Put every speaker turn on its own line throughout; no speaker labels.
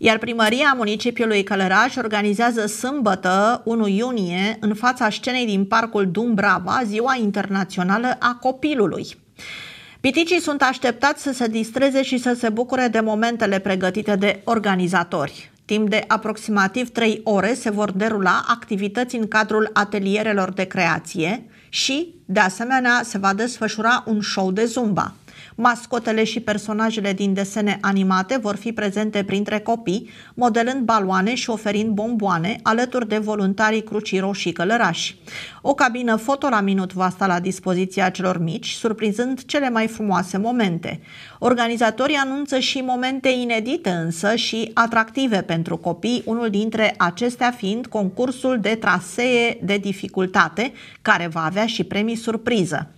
Iar primăria municipiului Călăraș organizează sâmbătă 1 iunie în fața scenei din parcul Dumbrava Ziua Internațională a Copilului. Piticii sunt așteptați să se distreze și să se bucure de momentele pregătite de organizatori. Timp de aproximativ 3 ore se vor derula activități în cadrul atelierelor de creație și, de asemenea, se va desfășura un show de zumba. Mascotele și personajele din desene animate vor fi prezente printre copii, modelând baloane și oferind bomboane alături de voluntarii Crucii Roșii Călărași. O cabină foto la minut va sta la dispoziția celor mici, surprinzând cele mai frumoase momente. Organizatorii anunță și momente inedite însă și atractive pentru copii, unul dintre acestea fiind concursul de trasee de dificultate, care va avea și premii surpriză.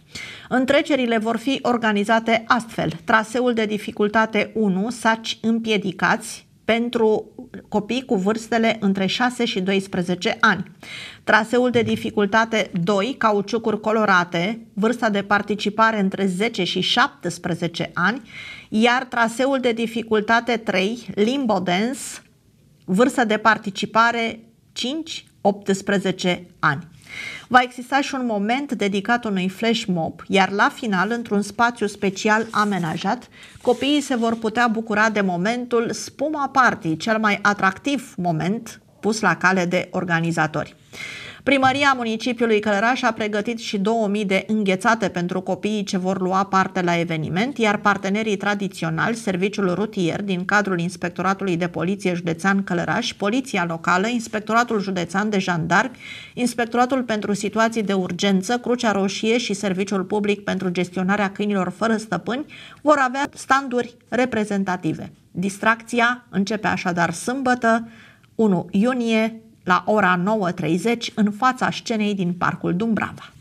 Întrecerile vor fi organizate astfel. Traseul de dificultate 1, saci împiedicați, pentru copii cu vârstele între 6 și 12 ani. Traseul de dificultate 2, cauciucuri colorate, vârsta de participare între 10 și 17 ani, iar traseul de dificultate 3, limbo dance, vârsta de participare 5-18 ani. Va exista și un moment dedicat unui flash mob, iar la final, într-un spațiu special amenajat, copiii se vor putea bucura de momentul Spuma Party, cel mai atractiv moment pus la cale de organizatori. Primăria municipiului Călăraș a pregătit și 2000 de înghețate pentru copiii ce vor lua parte la eveniment, iar partenerii tradiționali, serviciul rutier din cadrul Inspectoratului de Poliție Județean Călăraș, Poliția Locală, Inspectoratul Județean de Jandarmi, Inspectoratul pentru Situații de Urgență, Crucea Roșie și Serviciul Public pentru Gestionarea Câinilor Fără Stăpâni vor avea standuri reprezentative. Distracția începe așadar sâmbătă, 1 iunie, la ora 9.30 în fața scenei din Parcul Dumbrava.